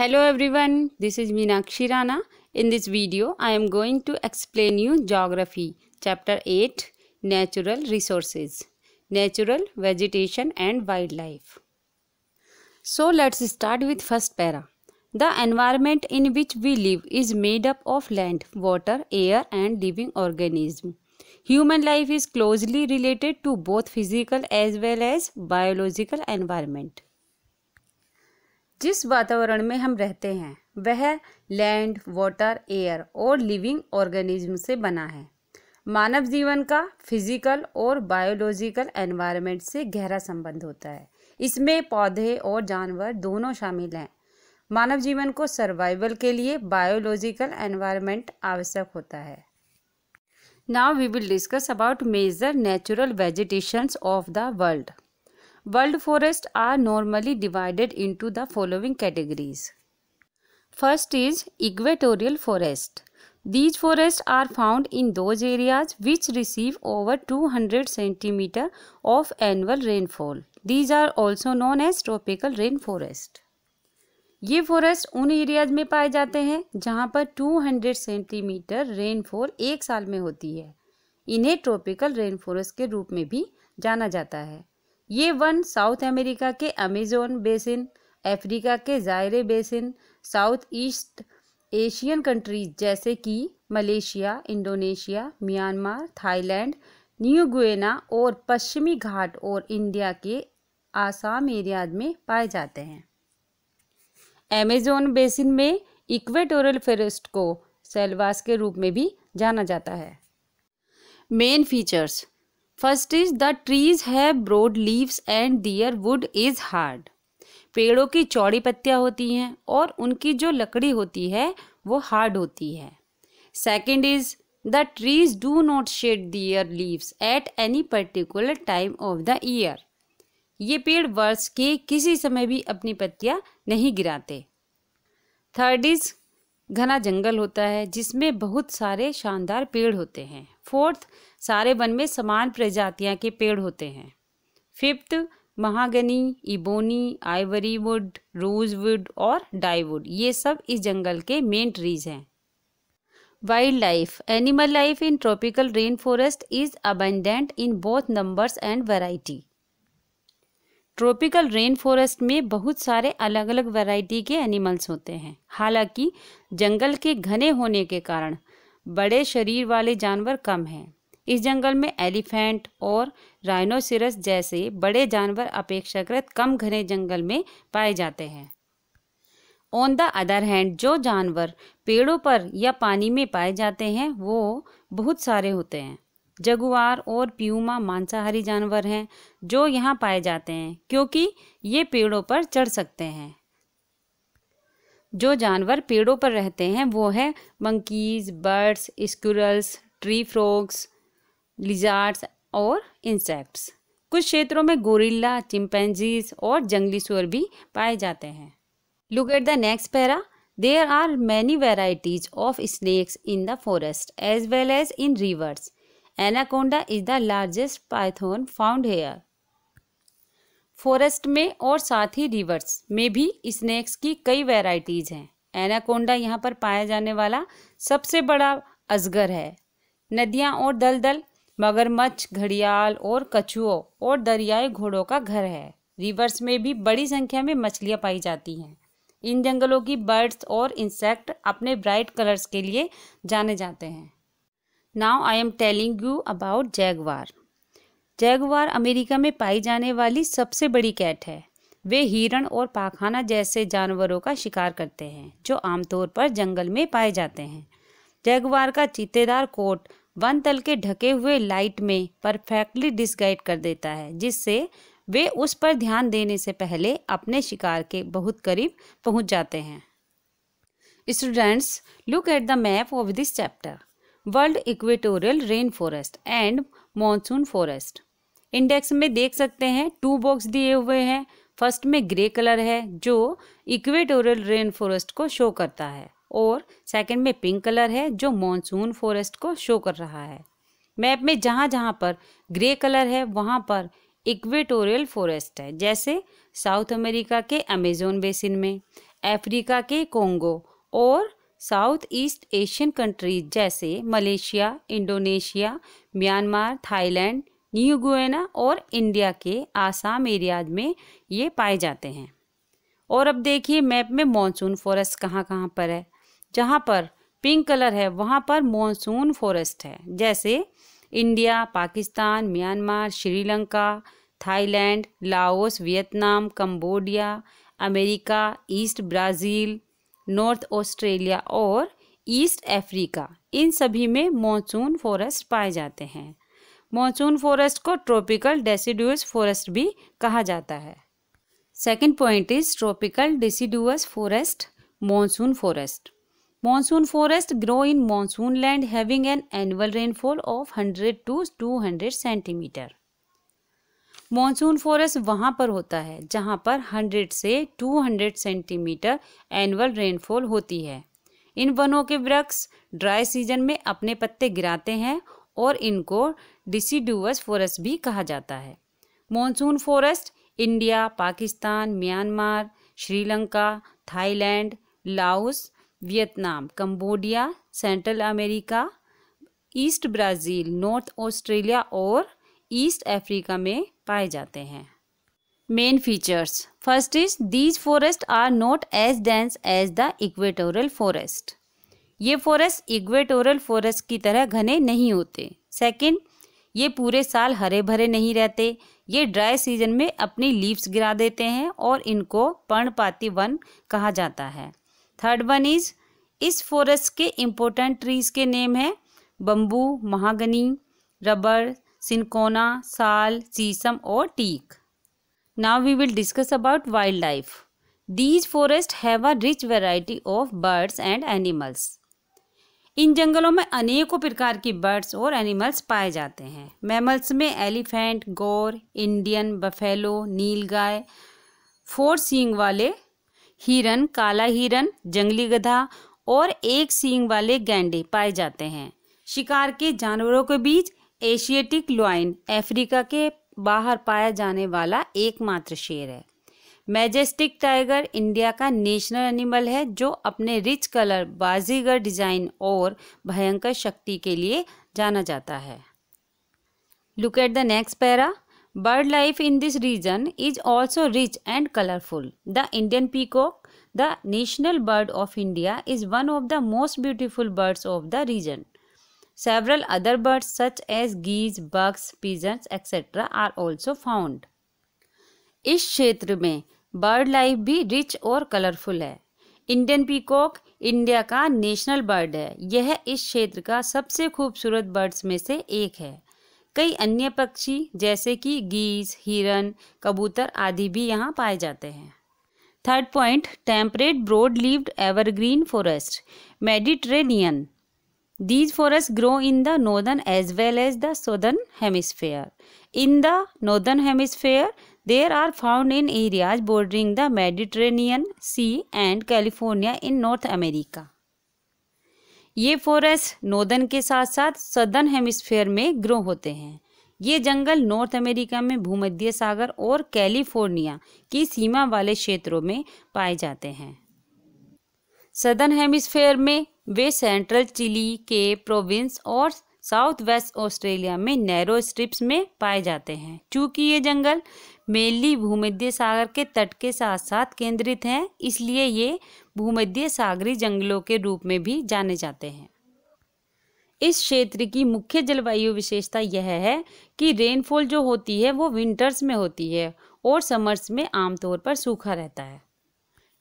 Hello everyone, this is Meenakshi Rana. In this video, I am going to explain you Geography, Chapter 8, Natural Resources, Natural Vegetation and Wildlife. So let's start with first para. The environment in which we live is made up of land, water, air and living organism. Human life is closely related to both physical as well as biological environment. जिस वातावरण में हम रहते हैं वह land water air और living organism से बना है मानव जीवन का फिजिकल और बायोलॉजिकल एनवायरनमेंट से गहरा संबंध होता है इसमें पौधे और जानवर दोनों शामिल हैं मानव जीवन को सर्वाइवल के लिए बायोलॉजिकल एनवायरनमेंट आवश्यक होता है now we will discuss about major natural vegetations of the world world forest are normally divided into the following categories first is equatorial forest these forest are found in those areas which receive over two hundred centimetre of annual rainfall these are also known as tropical rain forest ये forest उन areas में पाए जाते हैं जहाँ पर to hundred centimetre rainfall एक साल में होती है इन्हें ट्रॉपिकल रेन फॉरेस्ट के रूप में भी जाना जाता है ये वन साउथ अमेरिका के अमेजोन बेसिन अफ्रीका के Zaire basin South East Asian countries जैसे कि Malaysia Indonesia Myanmar Thailand New Guinea और पश्चिमी घाट और इंडिया के आसाम एरिया में पाए जाते हैं अमेजोन बेसिन में इक्वेटोरियल फेरेस्ट को सेलवास के रूप में भी जाना जाता है main features first is the trees है broad leaves and their wood is hard पेड़ों की चौड़ी पत्तियाँ होती हैं और उनकी जो लकड़ी होती है वो हार्ड होती है second is the trees do not shed their leaves at any particular time of the year ये पेड़ वर्ष के किसी समय भी अपनी पत्तियाँ नहीं गिराते थर्ड इज घना जंगल होता है जिसमें बहुत सारे शानदार पेड़ होते हैं फोर्थ सारे वन में समान प्रजातियाँ के पेड़ होते हैं fifth mahogany ebony ivory wood rosewood और डाईवुड ये सब इस जंगल के मेन ट्रीज हैं wildlife animal life in tropical rain forest is abundant in both numbers and variety tropical rain forest में बहुत सारे अलग अलग वैरायटी के एनिमल्स होते हैं हालांकि जंगल के घने होने के कारण बड़े शरीर वाले जानवर कम हैं इस जंगल में एलिफेंट और राइनोसिरस जैसे बड़े जानवर अपेक्षाकृत कम घने जंगल में पाए जाते हैं ऑन द अदर हैंड जो जानवर पेड़ों पर या पानी में पाए जाते हैं वो बहुत सारे होते हैं जगुआर और प्यूमा मांसाहारी जानवर हैं जो यहाँ पाए जाते हैं क्योंकि ये पेड़ों पर चढ़ सकते हैं जो जानवर पेड़ों पर रहते हैं वो है monkeys birds squirrels tree frogs lizards और इंसेक्ट्स कुछ क्षेत्रों में गोरिल्ला चिंपेंजीज और जंगली सुअर भी पाए जाते हैं look at the next para there are many varieties of snakes in the forest as well as in rivers anaconda is the largest python found here forest में और साथ ही रिवर्स में भी स्नैक्स की कई वेराइटीज़ हैं एनाकोंडा यहाँ पर पाया जाने वाला सबसे बड़ा अजगर है नदियाँ और दलदल मगरमच्छ घड़ियाल और कछुओं और दरियाई घोड़ों का घर है रिवर्स में भी बड़ी संख्या में मछलियाँ पाई जाती हैं इन जंगलों की बर्ड्स और इंसेक्ट अपने ब्राइट कलर्स के लिए जाने जाते हैं now I am telling you about jaguar jaguar America में पाई जाने वाली सबसे बड़ी कैट है वे हिरण और पाखाना जैसे जानवरों का शिकार करते हैं जो आमतौर पर जंगल में पाए जाते हैं जैगवार का चीतेदार कोट वन तल के ढके हुए लाइट में परफेक्टली डिसगाइड कर देता है जिससे वे उस पर ध्यान देने से पहले अपने शिकार के बहुत करीब पहुंच जाते हैं students look at the map of this chapter world equatorial rain forest and monsoon forest index में देख सकते हैं टू बॉक्स दिए हुए हैं फर्स्ट में ग्रे कलर है जो इक्वेटोरियल रेन फॉरेस्ट को शो करता है और सेकंड में पिंक कलर है जो मॉनसून फॉरेस्ट को शो कर रहा है मैप में जहाँ जहाँ पर ग्रे कलर है वहाँ पर इक्वेटोरियल फॉरेस्ट है जैसे साउथ अमेरिका के अमेजोन बेसिन में अफ्रीका के कोंगो और साउथ ईस्ट एशियन कंट्रीज जैसे Malaysia Indonesia Myanmar Thailand New Guinea और इंडिया के आसाम एरियाज में ये पाए जाते हैं और अब देखिए मैप में मॉनसून फॉरेस्ट कहाँ कहाँ पर है जहाँ पर पिंक कलर है वहाँ पर मॉनसून फॉरेस्ट है जैसे India Pakistan Myanmar Sri Lanka Thailand Laos Vietnam Cambodia America east Brazil north Australia और ईस्ट अफ्रीका इन सभी में मॉनसून फॉरेस्ट पाए जाते हैं मॉनसून फॉरेस्ट को ट्रॉपिकल डेसीडुअस फॉरेस्ट भी कहा जाता है second point is tropical deciduous forest monsoon forest forest grow in in land having an annual rainfall of hundred 100 to 200 centimetre monsoon forest वहाँ पर होता है जहाँ पर 100 से 200 सेंटीमीटर एनुअल रेनफॉल होती है इन वनों के वृक्ष ड्राई सीजन में अपने पत्ते गिराते हैं और इनको डिसीडुअस फॉरेस्ट भी कहा जाता है monsoon forest India Pakistan Myanmar Sri Lanka Thailand Laos Vietnam Cambodia Central America east Brazil north Australia और ईस्ट अफ्रीका में पाए जाते हैं main features first is these forest are not as dense as the equatorial forest ये फॉरेस्ट इक्वेटोरल फॉरेस्ट की तरह घने नहीं होते सेकेंड ये पूरे साल हरे भरे नहीं रहते ये ड्राई सीजन में अपनी लीव्स गिरा देते हैं और इनको पर्णपाती वन कहा जाता है थर्ड वन इज इस फॉरेस्ट के इम्पोर्टेंट ट्रीज के नेम है bamboo mahogany rubber cinchona sal sheesham और teak now we will discuss about wild wildlife these forest have a rich variety of birds and animals इन जंगलों में अनेकों प्रकार की बर्ड्स और एनिमल्स पाए जाते हैं मैमल्स में elephant gaur Indian buffalo nilgai four सींग वाले हिरन काला हिरन जंगली गधा और एक सींग वाले गैंडे पाए जाते हैं शिकार के जानवरों के बीच एशियाटिक लॉइन अफ्रीका के बाहर पाया जाने वाला एकमात्र शेर है मैजेस्टिक टाइगर इंडिया का नेशनल एनिमल है जो अपने रिच कलर बाजीगर डिज़ाइन और भयंकर शक्ति के लिए जाना जाता है look at the next para bird life in this region is also rich and colourful the Indian peacock the national bird of India is one of the most beautiful birds of the region several other birds such as geese bugs pheasants etcetera are also found इस क्षेत्र में bird life भी rich और colourful है Indian peacock India का national bird है यह इस क्षेत्र का सबसे खूबसूरत बर्ड्स में से एक है कई अन्य पक्षी जैसे कि गीज हिरन कबूतर आदि भी यहाँ पाए जाते हैं third point temperate broad leaved evergreen forest Mediterranean these forest grow in the northern as well as the southern hemisphere in the northern hemisphere there are found in areas bordering the Mediterranean sea and California in North America ये forest northern के साथ साथ southern hemisphere में grow होते हैं ये जंगल north America में भूमध्य सागर और कैलिफोर्निया की सीमा वाले क्षेत्रों में पाए जाते हैं सदर्न हेमिस्फेयर में वे सेंट्रल चिली के प्रोविंस और साउथ वेस्ट ऑस्ट्रेलिया में नैरो स्ट्रिप्स में पाए जाते हैं क्योंकि ये जंगल मेनली भूमध्य सागर के तट के साथ साथ केंद्रित हैं इसलिए ये भूमध्य सागरी जंगलों के रूप में भी जाने जाते हैं इस क्षेत्र की मुख्य जलवायु विशेषता यह है कि रेनफॉल जो होती है वो विंटर्स में होती है और समर्स में आमतौर पर सूखा रहता है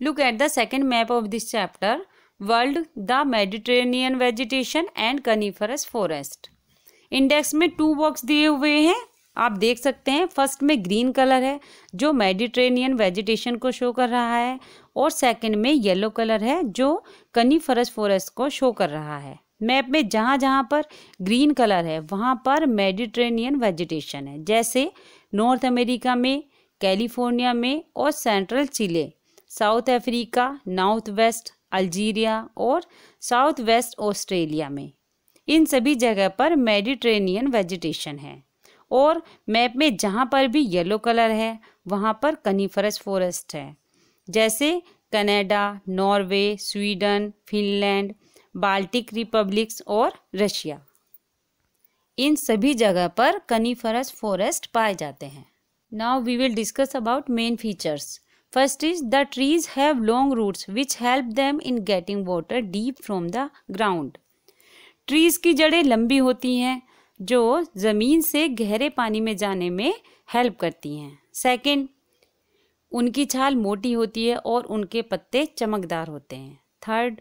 look at the second map of this chapter world the Mediterranean vegetation and coniferous forest index में टू बॉक्स दिए हुए हैं आप देख सकते हैं फर्स्ट में ग्रीन कलर है जो मेडिट्रेनियन वेजिटेशन को शो कर रहा है और सेकंड में येलो कलर है जो कनी फरस फॉरेस्ट को शो कर रहा है मैप में जहाँ जहाँ पर ग्रीन कलर है वहाँ पर मेडिट्रेनियन वेजिटेशन है जैसे नॉर्थ अमेरिका में कैलिफोर्निया में और central Chile South Africa north west Algeria और साउथ वेस्ट ऑस्ट्रेलिया में इन सभी जगह पर मेडिट्रेनियन वेजिटेशन है और मैप में जहाँ पर भी येलो कलर है वहाँ पर कनीफरस फॉरेस्ट है जैसे Canada Norway Sweden Finland Baltic republics और रशिया इन सभी जगह पर कनीफरस फॉरेस्ट पाए जाते हैं now we will discuss about main features first is the trees have long roots which help them in getting water deep from the ground trees की जड़ें लंबी होती हैं जो ज़मीन से गहरे पानी में जाने में हेल्प करती हैं सेकंड उनकी छाल मोटी होती है और उनके पत्ते चमकदार होते हैं थर्ड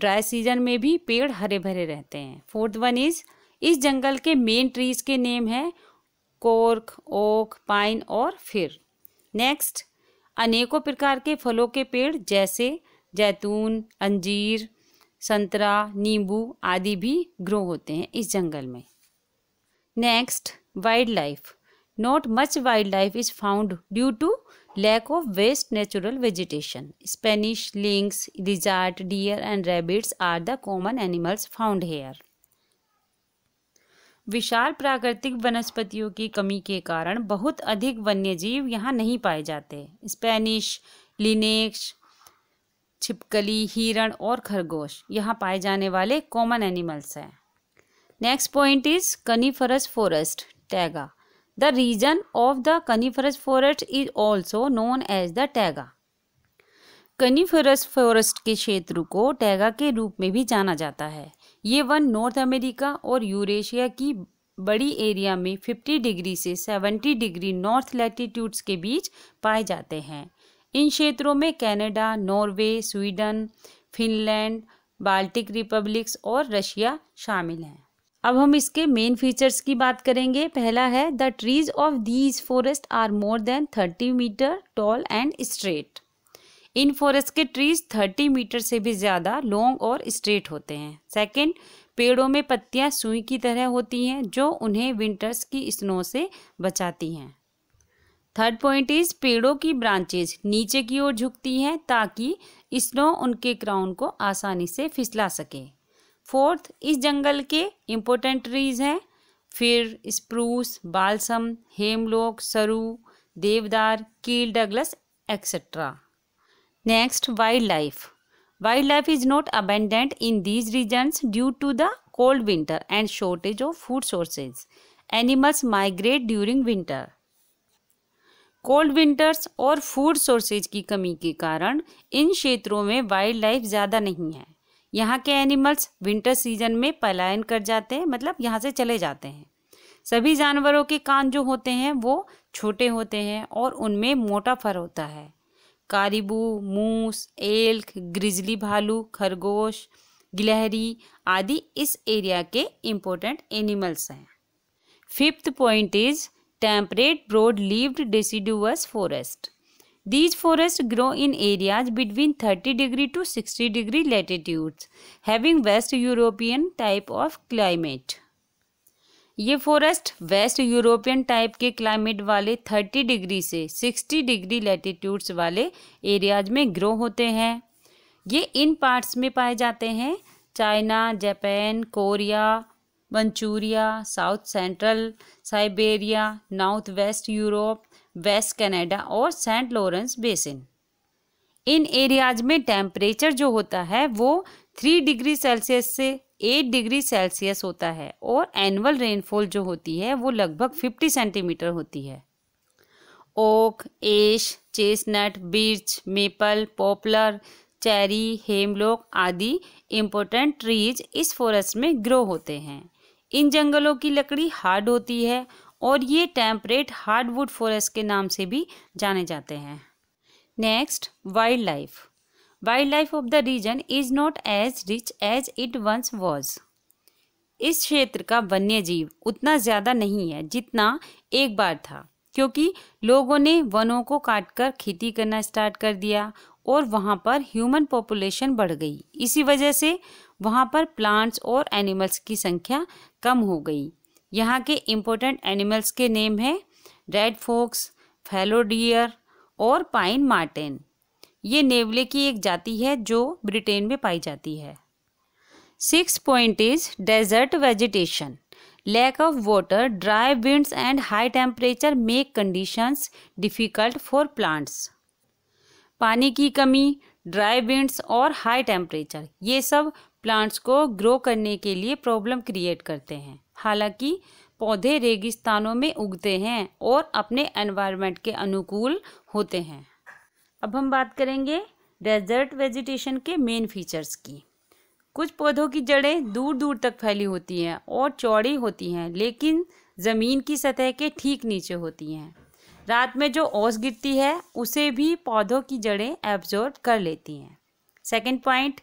ड्राई सीजन में भी पेड़ हरे भरे रहते हैं फोर्थ वन इज़ इस जंगल के मेन ट्रीज के नेम हैं कोर्क ओक पाइन और फिर नेक्स्ट अनेकों प्रकार के फलों के पेड़ जैसे जैतून अंजीर संतरा नींबू आदि भी ग्रो होते हैं इस जंगल में next wild life not much wild life is found due to lack of west natural vegetation Spanish lynx desert deer and rabbits are the common animals found here विशाल प्राकृतिक वनस्पतियों की कमी के कारण बहुत अधिक वन्य जीव यहाँ नहीं पाए जाते स्पेनिश लिनेक्स छिपकली हिरण और खरगोश यहाँ पाए जाने वाले कॉमन एनिमल्स हैं next point is coniferous forest taiga the region of the coniferous forest is also known as the taiga coniferous forest के क्षेत्र को टैगा के रूप में भी जाना जाता है ये वन नॉर्थ अमेरिका और यूरेशिया की बड़ी एरिया में 50 डिग्री से 70 डिग्री नॉर्थ लैटिट्यूड्स के बीच पाए जाते हैं इन क्षेत्रों में Canada, Norway Sweden Finland Baltic republics और रशिया शामिल हैं अब हम इसके मेन फीचर्स की बात करेंगे पहला है the trees of these forest are more than thirty metre tall and straight इन फॉरेस्ट के ट्रीज थर्टी मीटर से भी ज़्यादा लॉन्ग और स्ट्रेट होते हैं सेकेंड पेड़ों में पत्तियां सुई की तरह होती हैं जो उन्हें विंटर्स की स्नो से बचाती हैं थर्ड पॉइंट इज पेड़ों की ब्रांचेज नीचे की ओर झुकती हैं ताकि स्नो उनके क्राउन को आसानी से फिसला सके फोर्थ इस जंगल के इम्पोर्टेंट ट्रीज हैं फिर स्प्रूस बालसम हेमलोक सरू देवदार कील Douglas etcetera next wild life wild life is not abundant in these regions due to the cold winter and shortage of food sources animals migrate during winter cold winters और food sources की कमी के कारण इन क्षेत्रों में wild life ज़्यादा नहीं है यहाँ के एनिमल्स विंटर सीजन में पलायन कर जाते हैं मतलब यहाँ से चले जाते हैं सभी जानवरों के कान जो होते हैं वो छोटे होते हैं और उनमें मोटा फर होता है कारिबू मूस एल्क ग्रिजली भालू खरगोश गिलहरी आदि इस एरिया के इम्पोर्टेंट एनिमल्स हैं fifth point is temperate broad leaved deciduous forest These forests grow in areas between 30 degree to 60 degree latitudes, having West European type of climate. ये फॉरेस्ट वेस्ट यूरोपियन टाइप के climate वाले 30 degree से 60 degree latitudes वाले areas में grow होते हैं ये इन पार्ट्स में पाए जाते हैं China Japan Korea Manchuria south central Siberia north west Europe west Canada और सेंट लॉरेंस बेसिन इन एरियाज में टेम्परेचर जो होता है वो थ्री डिग्री सेल्सियस से एट डिग्री सेल्सियस होता है और एनुअल रेनफॉल जो होती है वो लगभग फिफ्टी सेंटीमीटर होती है oak ash chestnut birch maple poplar cherry hemlock आदि इम्पोर्टेंट ट्रीज इस फॉरेस्ट में ग्रो होते हैं इन जंगलों की लकड़ी हार्ड होती है और ये टेम्परेट हार्डवुड फॉरेस्ट के नाम से भी जाने जाते हैं next wild life wild life of the region is not as rich as it once was इस क्षेत्र का वन्य जीव उतना ज़्यादा नहीं है जितना एक बार था क्योंकि लोगों ने वनों को काटकर खेती करना स्टार्ट कर दिया और वहाँ पर ह्यूमन पॉपुलेशन बढ़ गई इसी वजह से वहाँ पर प्लांट्स और एनिमल्स की संख्या कम हो गई यहाँ के इम्पोर्टेंट एनिमल्स के नेम हैं रेड फोक्स फैलोडियर और पाइन मार्टेन ये नेवले की एक जाति है जो ब्रिटेन में पाई जाती है six point is desert vegetation lack of water dry winds and high temperature make conditions difficult for plants पानी की कमी ड्राई विंड्स और हाई टेम्परेचर ये सब प्लांट्स को ग्रो करने के लिए प्रॉब्लम क्रिएट करते हैं हालांकि पौधे रेगिस्तानों में उगते हैं और अपने एनवायरमेंट के अनुकूल होते हैं अब हम बात करेंगे डेजर्ट वेजिटेशन के मेन फीचर्स की कुछ पौधों की जड़ें दूर दूर तक फैली होती हैं और चौड़ी होती हैं लेकिन ज़मीन की सतह के ठीक नीचे होती हैं रात में जो ओस गिरती है उसे भी पौधों की जड़ें एब्जॉर्ब कर लेती हैं सेकेंड पॉइंट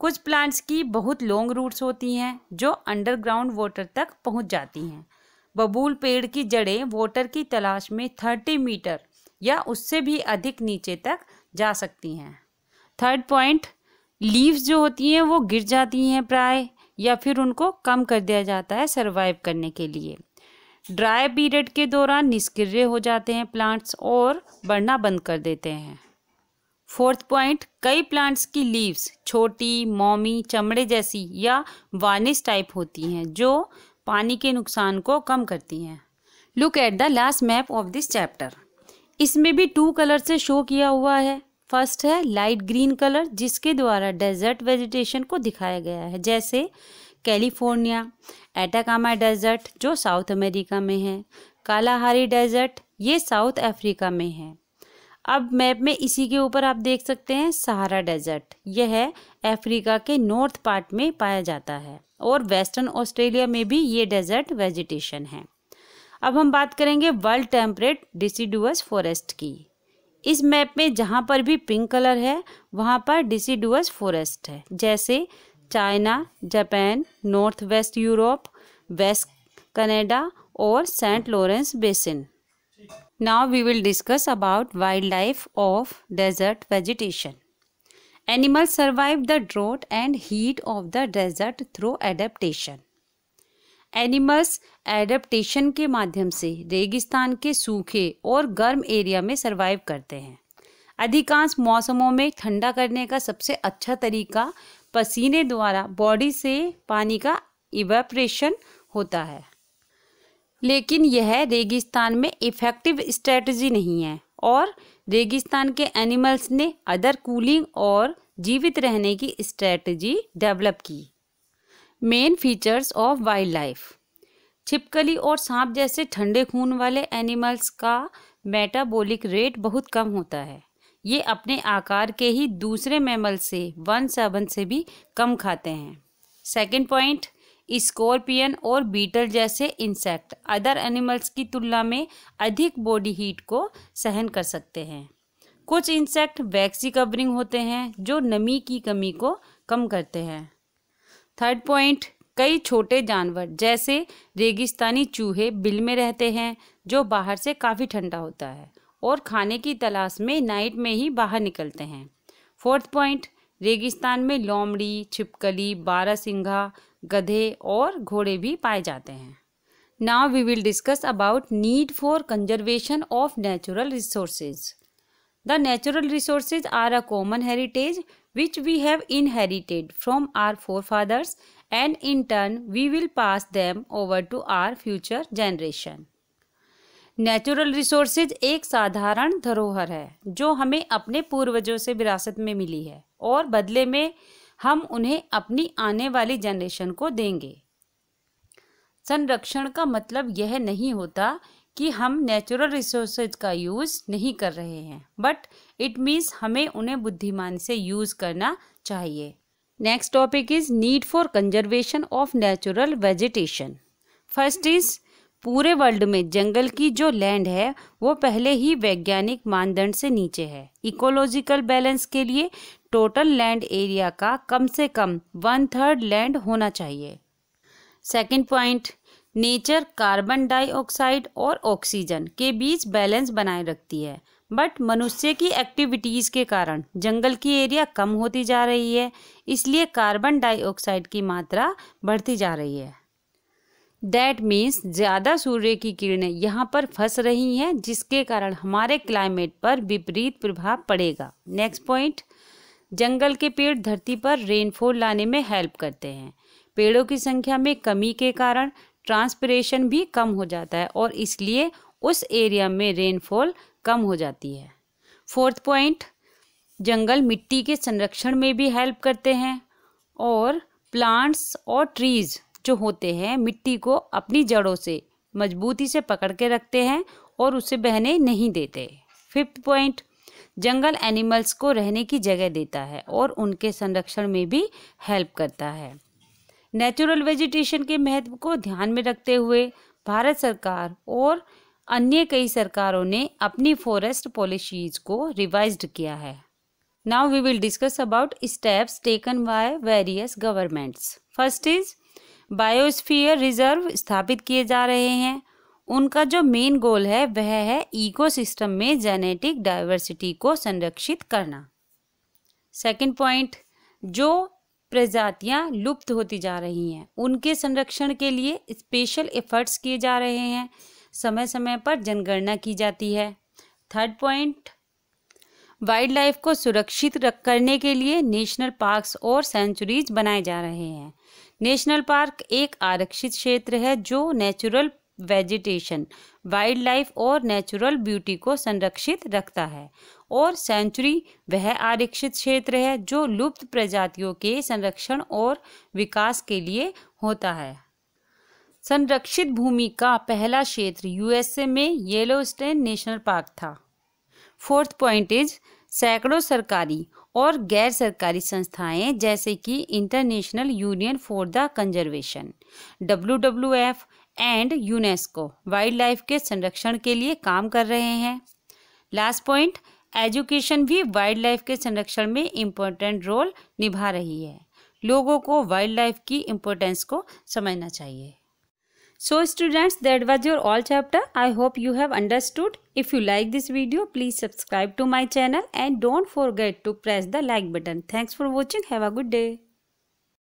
कुछ प्लांट्स की बहुत लॉन्ग रूट्स होती हैं जो अंडरग्राउंड वाटर तक पहुंच जाती हैं बबूल पेड़ की जड़ें वाटर की तलाश में थर्टी मीटर या उससे भी अधिक नीचे तक जा सकती हैं थर्ड पॉइंट लीव्स जो होती हैं वो गिर जाती हैं प्राय या फिर उनको कम कर दिया जाता है सर्वाइव करने के लिए ड्राई पीरियड के दौरान निष्क्रिय हो जाते हैं प्लांट्स और बढ़ना बंद कर देते हैं फोर्थ पॉइंट कई प्लांट्स की लीव्स छोटी मोमी चमड़े जैसी या वार्निश टाइप होती हैं जो पानी के नुकसान को कम करती हैं look at the last map of this chapter इसमें भी टू कलर से शो किया हुआ है फर्स्ट है लाइट ग्रीन कलर जिसके द्वारा डेजर्ट वेजिटेशन को दिखाया गया है जैसे कैलिफोर्निया एटाकामा डेजर्ट जो साउथ अमेरिका में है कालाहारी डेजर्ट ये साउथ अफ्रीका में है अब मैप में इसी के ऊपर आप देख सकते हैं सहारा डेजर्ट यह अफ्रीका के नॉर्थ पार्ट में पाया जाता है और वेस्टर्न ऑस्ट्रेलिया में भी ये डेजर्ट वेजिटेशन है अब हम बात करेंगे वर्ल्ड टेम्परेट डिसीडुअस फॉरेस्ट की इस मैप में जहाँ पर भी पिंक कलर है वहाँ पर डिसीडुअस फॉरेस्ट है जैसे China Japan north west Europe west Canada और saint Lawrence basin now we will discuss about wild life of desert vegetation animal survive the drought and heat of the desert through adaptation animals adaptation के माध्यम से रेगिस्तान के सूखे और गर्म area में सर्वाइव करते हैं अधिकांश मौसमों में ठंडा करने का सबसे अच्छा तरीका पसीने द्वारा बॉडी से पानी का इवेपरेशन होता है लेकिन यह रेगिस्तान में इफ़ेक्टिव स्ट्रेटजी नहीं है और रेगिस्तान के एनिमल्स ने अदर कूलिंग और जीवित रहने की स्ट्रेटजी डेवलप की main features of wild life छिपकली और सांप जैसे ठंडे खून वाले एनिमल्स का मेटाबॉलिक रेट बहुत कम होता है ये अपने आकार के ही दूसरे मैमल से वन सेवन से भी कम खाते हैं सेकेंड पॉइंट स्कॉर्पियन और बीटल जैसे इंसेक्ट अदर एनिमल्स की तुलना में अधिक बॉडी हीट को सहन कर सकते हैं कुछ इंसेक्ट वैक्सी कवरिंग होते हैं जो नमी की कमी को कम करते हैं थर्ड पॉइंट कई छोटे जानवर जैसे रेगिस्तानी चूहे बिल में रहते हैं जो बाहर से काफ़ी ठंडा होता है और खाने की तलाश में नाइट में ही बाहर निकलते हैं फोर्थ पॉइंट रेगिस्तान में लोमड़ी छिपकली सिंघा गधे और घोड़े भी पाए जाते हैं now we will discuss about need for conservation of natural resources the natural resources are a common heritage which we have inherited from our forefathers and in turn we will pass them over to our future generation. Natural resources एक साधारण धरोहर है जो हमें अपने पूर्वजों से विरासत में मिली है और बदले में हम उन्हें अपनी आने वाली जनरेशन को देंगे संरक्षण का मतलब यह नहीं होता कि हम नेचुरल रिसोर्सेज का यूज़ नहीं कर रहे हैं बट इट मीन्स हमें उन्हें बुद्धिमान से यूज़ करना चाहिए next topic is need for conservation of natural vegetation first is पूरे वर्ल्ड में जंगल की जो लैंड है वो पहले ही वैज्ञानिक मानदंड से नीचे है इकोलॉजिकल बैलेंस के लिए टोटल लैंड एरिया का कम से कम वन थर्ड लैंड होना चाहिए second point nature carbon dioxide और ऑक्सीजन के बीच बैलेंस बनाए रखती है बट मनुष्य की एक्टिविटीज़ के कारण जंगल की एरिया कम होती जा रही है इसलिए कार्बन डाइऑक्साइड की मात्रा बढ़ती जा रही है दैट मीन्स ज़्यादा सूर्य की किरणें यहाँ पर फंस रही हैं जिसके कारण हमारे क्लाइमेट पर विपरीत प्रभाव पड़ेगा नेक्स्ट पॉइंट जंगल के पेड़ धरती पर रेनफॉल लाने में हेल्प करते हैं पेड़ों की संख्या में कमी के कारण ट्रांसपरेशन भी कम हो जाता है और इसलिए उस एरिया में रेनफॉल कम हो जाती है फोर्थ पॉइंट जंगल मिट्टी के संरक्षण में भी हेल्प करते हैं और प्लांट्स और ट्रीज़ जो होते हैं मिट्टी को अपनी जड़ों से मजबूती से पकड़ के रखते हैं और उसे बहने नहीं देते फिफ्थ पॉइंट जंगल एनिमल्स को रहने की जगह देता है और उनके संरक्षण में भी हेल्प करता है नेचुरल वेजिटेशन के महत्व को ध्यान में रखते हुए भारत सरकार और अन्य कई सरकारों ने अपनी फॉरेस्ट पॉलिसीज को रिवाइज किया है now we will discuss about steps taken by various governments first is biosphere reserve स्थापित किए जा रहे हैं उनका जो मेन गोल है वह है इकोसिस्टम में जेनेटिक डाइवर्सिटी को संरक्षित करना सेकंड पॉइंट जो प्रजातियां लुप्त होती जा रही हैं उनके संरक्षण के लिए स्पेशल एफर्ट्स किए जा रहे हैं समय समय पर जनगणना की जाती है थर्ड पॉइंट वाइल्ड लाइफ को सुरक्षित रख करने के लिए नेशनल पार्क्स और सेंचुरीज बनाए जा रहे हैं नेशनल पार्क एक आरक्षित क्षेत्र है जो नेचुरल वेजिटेशन वाइल्ड लाइफ और नेचुरल ब्यूटी को संरक्षित रखता है और सेंचुरी वह आरक्षित क्षेत्र है जो लुप्त प्रजातियों के संरक्षण और विकास के लिए होता है संरक्षित भूमि का पहला क्षेत्र यूएसए में येलोस्टेन नेशनल पार्क था फोर्थ पॉइंट इज सैकड़ों सरकारी और गैर सरकारी संस्थाएं जैसे कि international union for the conservation W W F and UNESCO wild life के संरक्षण के लिए काम कर रहे हैं लास्ट पॉइंट एजुकेशन भी वाइल्ड लाइफ के संरक्षण में इम्पोर्टेंट रोल निभा रही है लोगों को वाइल्ड लाइफ की इम्पोर्टेंस को समझना चाहिए so students that was your all chapter I hope you have understood if you like this video please subscribe to my channel and don't get to press the like button thanks for watching have a good day